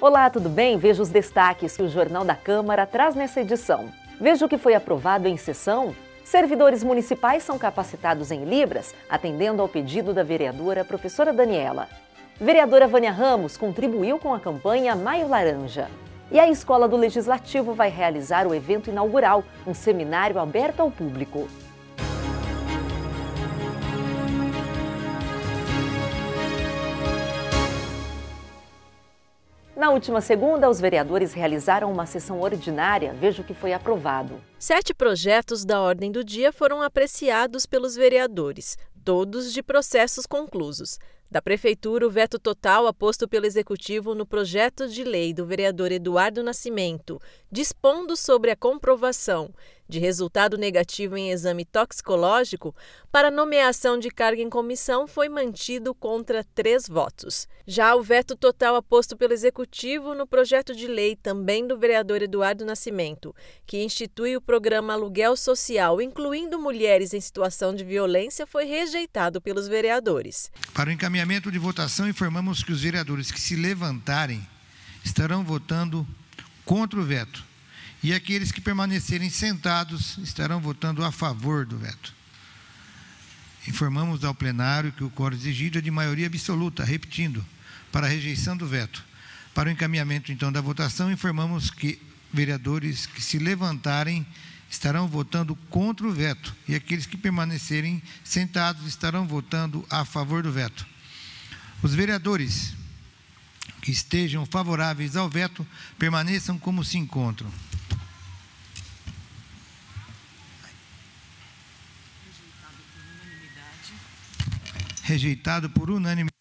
Olá, tudo bem? Veja os destaques que o Jornal da Câmara traz nessa edição. Veja o que foi aprovado em sessão. Servidores municipais são capacitados em Libras, atendendo ao pedido da vereadora professora Daniela. Vereadora Vânia Ramos contribuiu com a campanha Maio Laranja. E a Escola do Legislativo vai realizar o evento inaugural, um seminário aberto ao público. Na última segunda, os vereadores realizaram uma sessão ordinária. Veja o que foi aprovado. Sete projetos da ordem do dia foram apreciados pelos vereadores, todos de processos conclusos. Da Prefeitura, o veto total aposto pelo Executivo no projeto de lei do vereador Eduardo Nascimento, dispondo sobre a comprovação de resultado negativo em exame toxicológico para nomeação de cargo em comissão foi mantido contra três votos. Já o veto total aposto pelo Executivo no projeto de lei também do vereador Eduardo Nascimento, que institui o programa Aluguel Social, incluindo mulheres em situação de violência, foi rejeitado pelos vereadores. Para o encaminhamento de votação, informamos que os vereadores que se levantarem estarão votando contra o veto e aqueles que permanecerem sentados estarão votando a favor do veto. Informamos ao plenário que o coro exigido é de maioria absoluta, repetindo, para a rejeição do veto. Para o encaminhamento, então, da votação, informamos que vereadores que se levantarem estarão votando contra o veto e aqueles que permanecerem sentados estarão votando a favor do veto. Os vereadores que estejam favoráveis ao veto permaneçam como se encontram. rejeitado por unanimidade.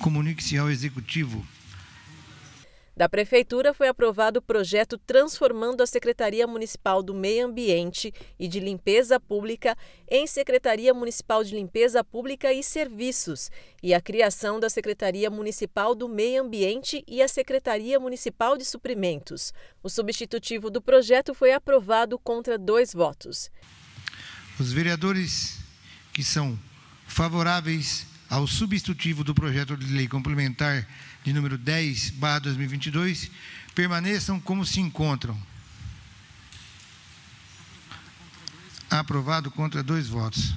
Comunique-se ao Executivo. Da Prefeitura foi aprovado o projeto transformando a Secretaria Municipal do Meio Ambiente e de Limpeza Pública em Secretaria Municipal de Limpeza Pública e Serviços e a criação da Secretaria Municipal do Meio Ambiente e a Secretaria Municipal de Suprimentos. O substitutivo do projeto foi aprovado contra dois votos. Os vereadores que são favoráveis ao substitutivo do projeto de lei complementar de número 10, barra 2022, permaneçam como se encontram. Aprovado contra dois votos.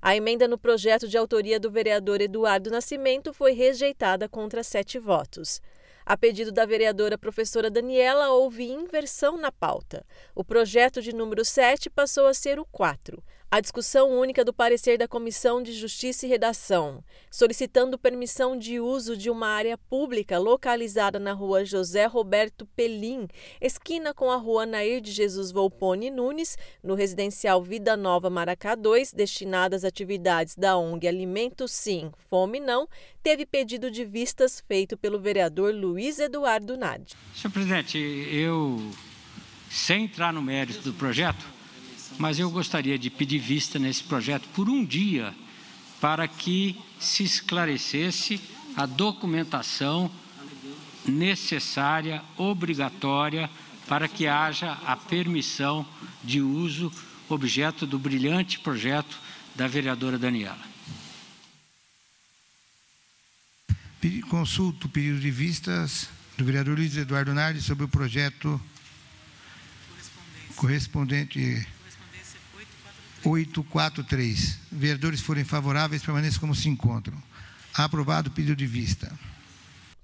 A emenda no projeto de autoria do vereador Eduardo Nascimento foi rejeitada contra sete votos. A pedido da vereadora professora Daniela, houve inversão na pauta. O projeto de número 7 passou a ser o 4. A discussão única do parecer da Comissão de Justiça e Redação, solicitando permissão de uso de uma área pública localizada na rua José Roberto Pelim, esquina com a rua Nair de Jesus Volpone Nunes, no residencial Vida Nova Maracá 2, destinada às atividades da ONG Alimento Sim, Fome Não, teve pedido de vistas feito pelo vereador Luiz Eduardo Nadi. Senhor presidente, eu, sem entrar no mérito do projeto, mas eu gostaria de pedir vista nesse projeto por um dia para que se esclarecesse a documentação necessária, obrigatória, para que haja a permissão de uso, objeto do brilhante projeto da vereadora Daniela. Consulto o pedido de vistas do vereador Luiz Eduardo Nardi sobre o projeto correspondente 843. Vereadores forem favoráveis, permaneçam como se encontram. Aprovado o pedido de vista.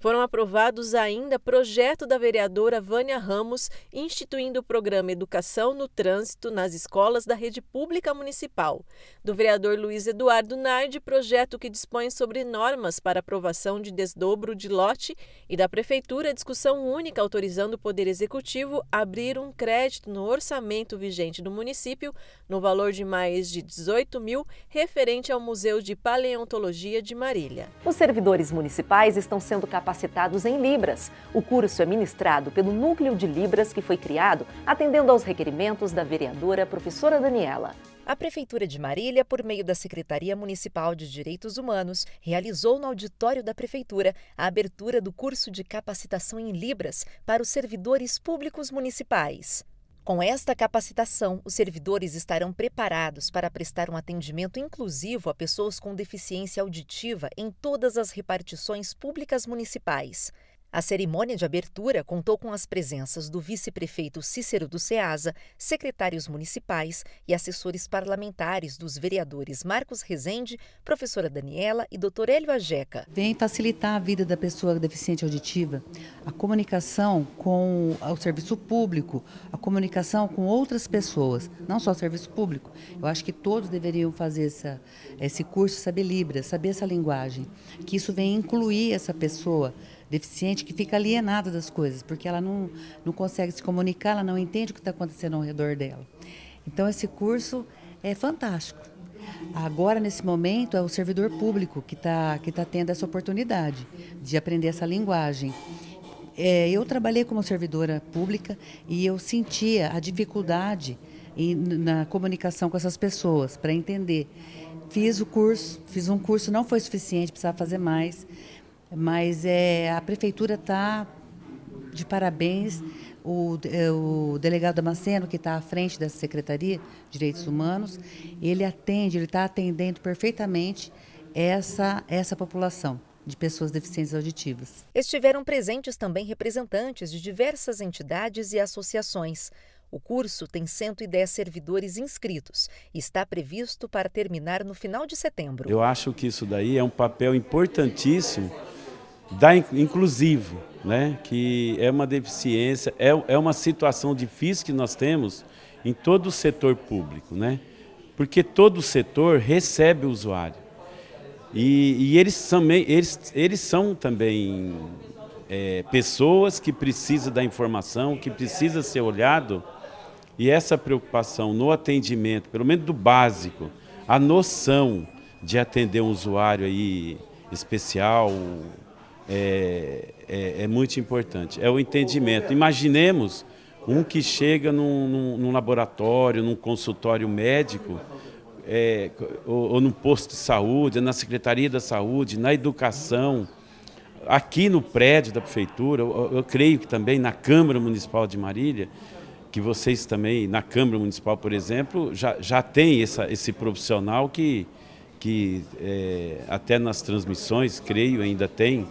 Foram aprovados ainda projeto da vereadora Vânia Ramos instituindo o programa Educação no Trânsito nas escolas da rede pública municipal. Do vereador Luiz Eduardo Nardi, projeto que dispõe sobre normas para aprovação de desdobro de lote e da prefeitura discussão única autorizando o Poder Executivo a abrir um crédito no orçamento vigente do município no valor de mais de 18 mil referente ao Museu de Paleontologia de Marília. Os servidores municipais estão sendo capacitados capacitados em Libras. O curso é ministrado pelo Núcleo de Libras que foi criado atendendo aos requerimentos da vereadora professora Daniela. A Prefeitura de Marília, por meio da Secretaria Municipal de Direitos Humanos, realizou no auditório da Prefeitura a abertura do curso de capacitação em Libras para os servidores públicos municipais. Com esta capacitação, os servidores estarão preparados para prestar um atendimento inclusivo a pessoas com deficiência auditiva em todas as repartições públicas municipais. A cerimônia de abertura contou com as presenças do vice-prefeito Cícero do Ceasa, secretários municipais e assessores parlamentares dos vereadores Marcos Rezende, professora Daniela e doutor Hélio Ajeca. Vem facilitar a vida da pessoa deficiente auditiva, a comunicação com o serviço público, a comunicação com outras pessoas, não só o serviço público. Eu acho que todos deveriam fazer essa, esse curso, saber Libras, saber essa linguagem, que isso vem incluir essa pessoa deficiente que fica alienada das coisas, porque ela não, não consegue se comunicar, ela não entende o que está acontecendo ao redor dela. Então, esse curso é fantástico. Agora, nesse momento, é o servidor público que está que tá tendo essa oportunidade de aprender essa linguagem. É, eu trabalhei como servidora pública e eu sentia a dificuldade em, na comunicação com essas pessoas para entender. Fiz o curso, fiz um curso, não foi suficiente, precisava fazer mais. Mas é, a prefeitura está de parabéns. O, é, o delegado Damasceno, que está à frente dessa Secretaria de Direitos Humanos, ele atende, ele está atendendo perfeitamente essa, essa população de pessoas deficientes auditivas. Estiveram presentes também representantes de diversas entidades e associações. O curso tem 110 servidores inscritos e está previsto para terminar no final de setembro. Eu acho que isso daí é um papel importantíssimo da inclusivo, né? que é uma deficiência, é, é uma situação difícil que nós temos em todo o setor público, né? porque todo o setor recebe o usuário. E, e eles, também, eles, eles são também é, pessoas que precisam da informação, que precisa ser olhado, e essa preocupação no atendimento, pelo menos do básico, a noção de atender um usuário aí especial, é, é, é, muito importante. É o entendimento. Imaginemos um que chega num, num, num laboratório, num consultório médico, é, ou, ou num posto de saúde, na Secretaria da Saúde, na educação, aqui no prédio da Prefeitura, eu, eu creio que também na Câmara Municipal de Marília, que vocês também, na Câmara Municipal, por exemplo, já, já tem essa, esse profissional que, que é, até nas transmissões, creio, ainda tem,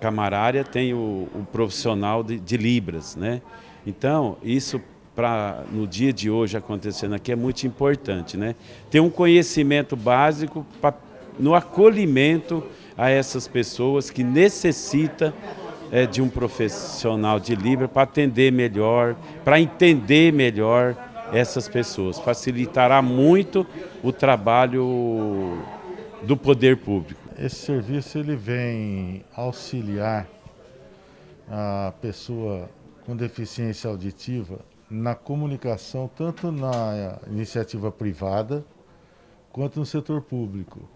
camarária tem o, o profissional de, de, Libras, né? Então, isso para no dia de hoje acontecendo aqui é muito importante, né? Ter um conhecimento básico pra, no acolhimento a essas pessoas que necessitam é, de um profissional de libras para atender melhor, para entender melhor essas pessoas. Facilitará muito o trabalho do poder público. Esse serviço ele vem auxiliar a pessoa com deficiência auditiva na comunicação, tanto na iniciativa privada quanto no setor público.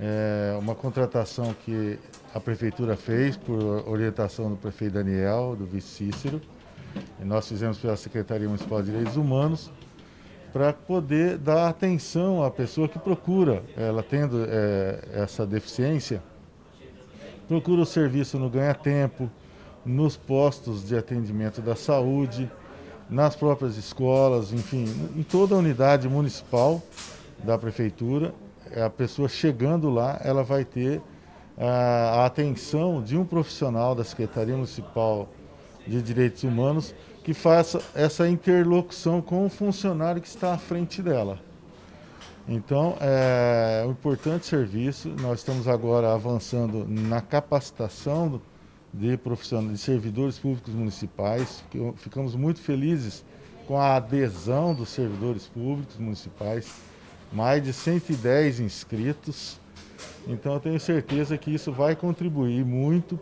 É uma contratação que a prefeitura fez por orientação do prefeito Daniel, do vice Cícero, e nós fizemos pela Secretaria Municipal de Direitos Humanos para poder dar atenção à pessoa que procura, ela tendo é, essa deficiência, procura o serviço no ganha-tempo, nos postos de atendimento da saúde, nas próprias escolas, enfim, em toda a unidade municipal da prefeitura, a pessoa chegando lá, ela vai ter a atenção de um profissional da Secretaria Municipal de Direitos Humanos que faça essa interlocução com o funcionário que está à frente dela. Então, é um importante serviço. Nós estamos agora avançando na capacitação de profissionais, de servidores públicos municipais. Ficamos muito felizes com a adesão dos servidores públicos municipais, mais de 110 inscritos. Então, eu tenho certeza que isso vai contribuir muito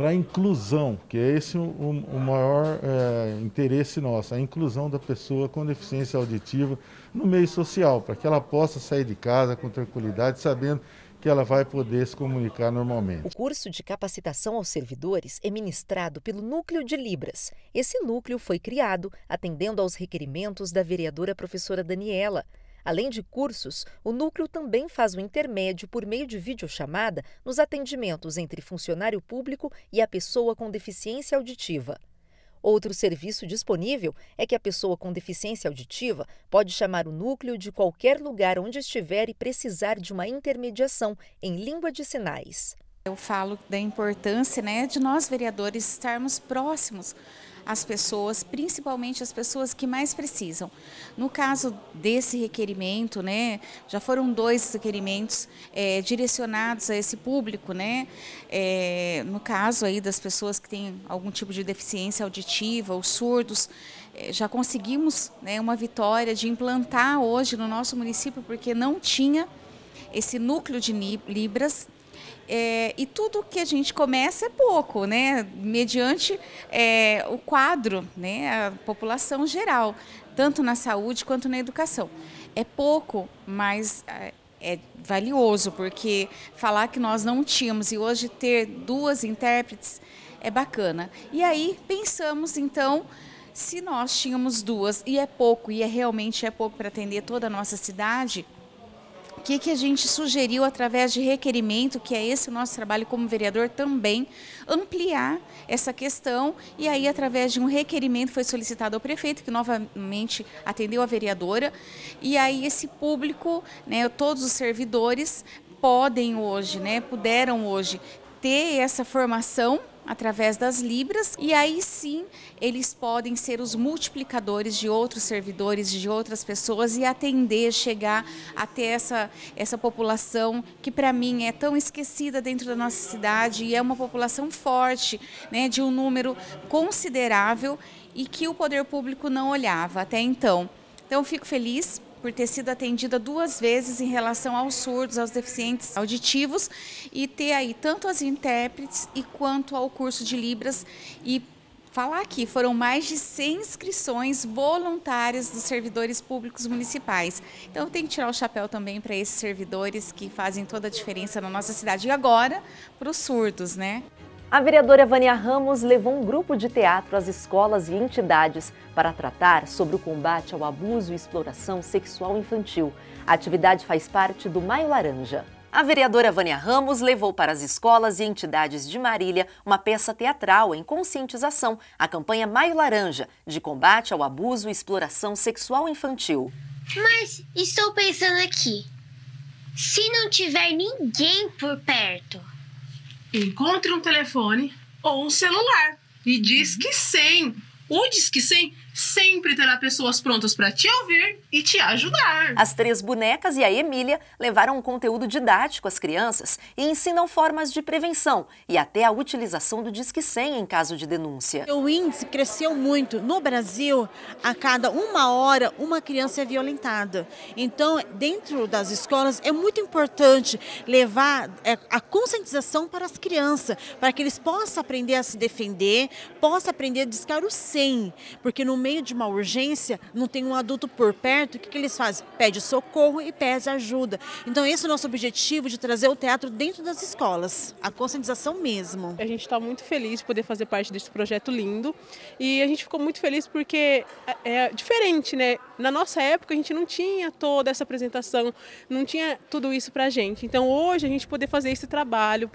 para a inclusão, que é esse o, o maior é, interesse nosso, a inclusão da pessoa com deficiência auditiva no meio social, para que ela possa sair de casa com tranquilidade, sabendo que ela vai poder se comunicar normalmente. O curso de capacitação aos servidores é ministrado pelo Núcleo de Libras. Esse núcleo foi criado atendendo aos requerimentos da vereadora professora Daniela, Além de cursos, o núcleo também faz o intermédio por meio de videochamada nos atendimentos entre funcionário público e a pessoa com deficiência auditiva. Outro serviço disponível é que a pessoa com deficiência auditiva pode chamar o núcleo de qualquer lugar onde estiver e precisar de uma intermediação em língua de sinais. Eu falo da importância né, de nós vereadores estarmos próximos as pessoas, principalmente as pessoas que mais precisam. No caso desse requerimento, né, já foram dois requerimentos é, direcionados a esse público, né, é, no caso aí das pessoas que têm algum tipo de deficiência auditiva, os surdos, é, já conseguimos né, uma vitória de implantar hoje no nosso município, porque não tinha esse núcleo de Libras, é, e tudo que a gente começa é pouco, né? mediante é, o quadro, né? a população geral, tanto na saúde quanto na educação. É pouco, mas é, é valioso, porque falar que nós não tínhamos e hoje ter duas intérpretes é bacana. E aí pensamos, então, se nós tínhamos duas e é pouco, e é realmente é pouco para atender toda a nossa cidade, o que, que a gente sugeriu através de requerimento, que é esse o nosso trabalho como vereador também, ampliar essa questão e aí através de um requerimento foi solicitado ao prefeito, que novamente atendeu a vereadora, e aí esse público, né, todos os servidores podem hoje, né, puderam hoje ter essa formação através das libras e aí sim eles podem ser os multiplicadores de outros servidores, de outras pessoas e atender, chegar até essa, essa população que para mim é tão esquecida dentro da nossa cidade e é uma população forte, né, de um número considerável e que o poder público não olhava até então. Então fico feliz por ter sido atendida duas vezes em relação aos surdos, aos deficientes auditivos e ter aí tanto as intérpretes e quanto ao curso de Libras e falar aqui, foram mais de 100 inscrições voluntárias dos servidores públicos municipais. Então tem que tirar o chapéu também para esses servidores que fazem toda a diferença na nossa cidade e agora para os surdos, né? A vereadora Vânia Ramos levou um grupo de teatro às escolas e entidades para tratar sobre o combate ao abuso e exploração sexual infantil. A atividade faz parte do Maio Laranja. A vereadora Vânia Ramos levou para as escolas e entidades de Marília uma peça teatral em conscientização, a campanha Maio Laranja, de combate ao abuso e exploração sexual infantil. Mas estou pensando aqui, se não tiver ninguém por perto, encontre um telefone ou um celular e diz que sim O diz que sim sempre terá pessoas prontas para te ouvir e te ajudar. As três bonecas e a Emília levaram um conteúdo didático às crianças e ensinam formas de prevenção e até a utilização do Disque 100 em caso de denúncia. O índice cresceu muito. No Brasil, a cada uma hora, uma criança é violentada. Então, dentro das escolas, é muito importante levar é, a conscientização para as crianças, para que eles possam aprender a se defender, possam aprender a discar o 100, porque no meio de uma urgência, não tem um adulto por perto, o que, que eles fazem? Pede socorro e pede ajuda. Então esse é o nosso objetivo de trazer o teatro dentro das escolas, a conscientização mesmo. A gente está muito feliz de poder fazer parte desse projeto lindo e a gente ficou muito feliz porque é, é diferente, né? Na nossa época a gente não tinha toda essa apresentação, não tinha tudo isso a gente. Então hoje a gente poder fazer esse trabalho,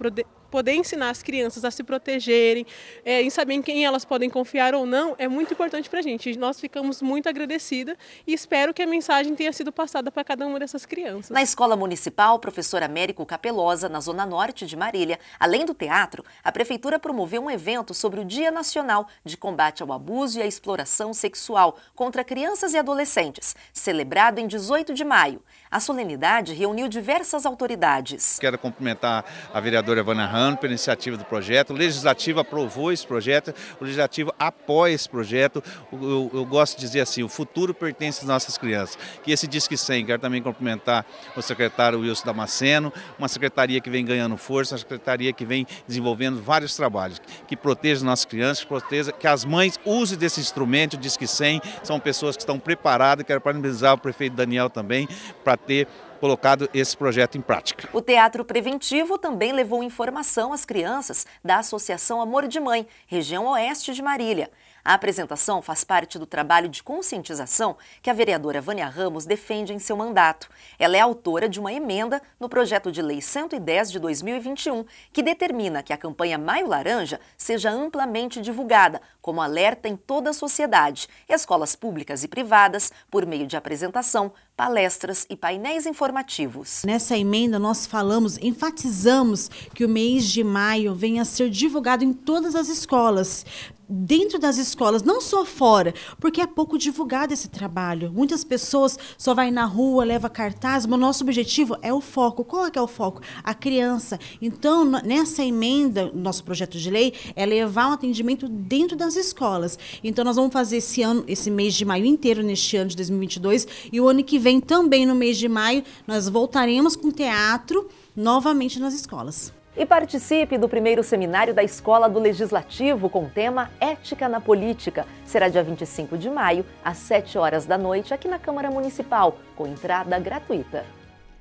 poder ensinar as crianças a se protegerem, é, em saber em quem elas podem confiar ou não, é muito importante para a gente. Nós ficamos muito agradecida e espero que a mensagem tenha sido passada para cada uma dessas crianças. Na Escola Municipal, professor Américo Capelosa, na Zona Norte de Marília, além do teatro, a Prefeitura promoveu um evento sobre o Dia Nacional de Combate ao Abuso e à Exploração Sexual contra Crianças e Adolescentes, celebrado em 18 de maio. A solenidade reuniu diversas autoridades. Quero cumprimentar a vereadora Ivana Rano pela iniciativa do projeto. O Legislativo aprovou esse projeto, o Legislativo apoia esse projeto. Eu, eu gosto de dizer assim, o futuro pertence às nossas crianças. Que esse Disque 100, quero também cumprimentar o secretário Wilson Damasceno, uma secretaria que vem ganhando força, uma secretaria que vem desenvolvendo vários trabalhos, que proteja as nossas crianças, que, proteja, que as mães usem desse instrumento, o Disque 100, são pessoas que estão preparadas, quero parabenizar o prefeito Daniel também, para ter colocado esse projeto em prática. O Teatro Preventivo também levou informação às crianças da Associação Amor de Mãe, região oeste de Marília. A apresentação faz parte do trabalho de conscientização que a vereadora Vânia Ramos defende em seu mandato. Ela é autora de uma emenda no projeto de lei 110 de 2021, que determina que a campanha Maio Laranja seja amplamente divulgada, como alerta em toda a sociedade, escolas públicas e privadas, por meio de apresentação, palestras e painéis informativos. Nessa emenda nós falamos, enfatizamos que o mês de maio venha a ser divulgado em todas as escolas, dentro das escolas, não só fora, porque é pouco divulgado esse trabalho. Muitas pessoas só vai na rua, leva cartaz, mas o nosso objetivo é o foco. Qual é que é o foco? A criança. Então, nessa emenda, nosso projeto de lei é levar um atendimento dentro das escolas. Então, nós vamos fazer esse ano, esse mês de maio inteiro neste ano de 2022 e o ano que vem também no mês de maio nós voltaremos com teatro novamente nas escolas. E participe do primeiro seminário da Escola do Legislativo com o tema Ética na Política. Será dia 25 de maio, às 7 horas da noite, aqui na Câmara Municipal, com entrada gratuita.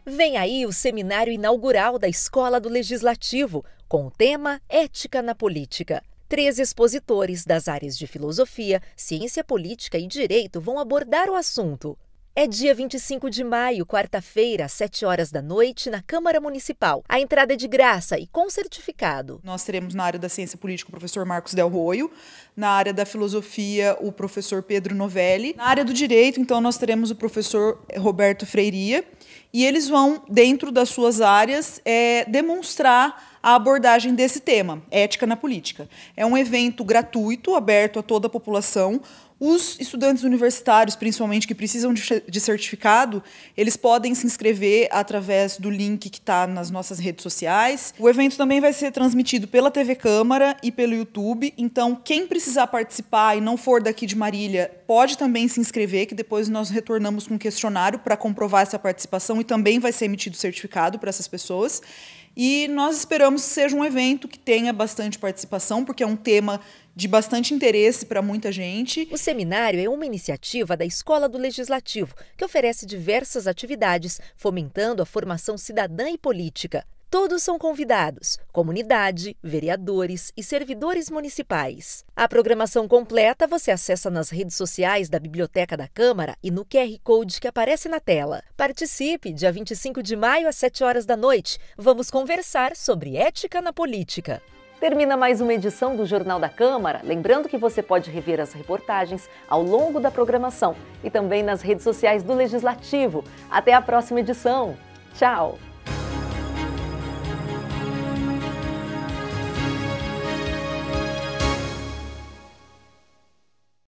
Vem aí o seminário inaugural da Escola do Legislativo, com o tema Ética na Política. Três expositores das áreas de filosofia, ciência política e direito vão abordar o assunto. É dia 25 de maio, quarta-feira, às 7 horas da noite, na Câmara Municipal. A entrada é de graça e com certificado. Nós teremos na área da ciência política o professor Marcos Del Roio, na área da filosofia o professor Pedro Novelli, na área do direito, então nós teremos o professor eh, Roberto Freiria, e eles vão, dentro das suas áreas, é, demonstrar a abordagem desse tema, ética na política. É um evento gratuito, aberto a toda a população. Os estudantes universitários, principalmente, que precisam de certificado, eles podem se inscrever através do link que está nas nossas redes sociais. O evento também vai ser transmitido pela TV Câmara e pelo YouTube. Então, quem precisar participar e não for daqui de Marília, pode também se inscrever, que depois nós retornamos com um questionário para comprovar essa participação e também vai ser emitido certificado para essas pessoas. E nós esperamos que seja um evento que tenha bastante participação, porque é um tema de bastante interesse para muita gente. O seminário é uma iniciativa da Escola do Legislativo, que oferece diversas atividades, fomentando a formação cidadã e política. Todos são convidados: comunidade, vereadores e servidores municipais. A programação completa você acessa nas redes sociais da Biblioteca da Câmara e no QR Code que aparece na tela. Participe dia 25 de maio às 7 horas da noite. Vamos conversar sobre ética na política. Termina mais uma edição do Jornal da Câmara. Lembrando que você pode rever as reportagens ao longo da programação e também nas redes sociais do Legislativo. Até a próxima edição. Tchau!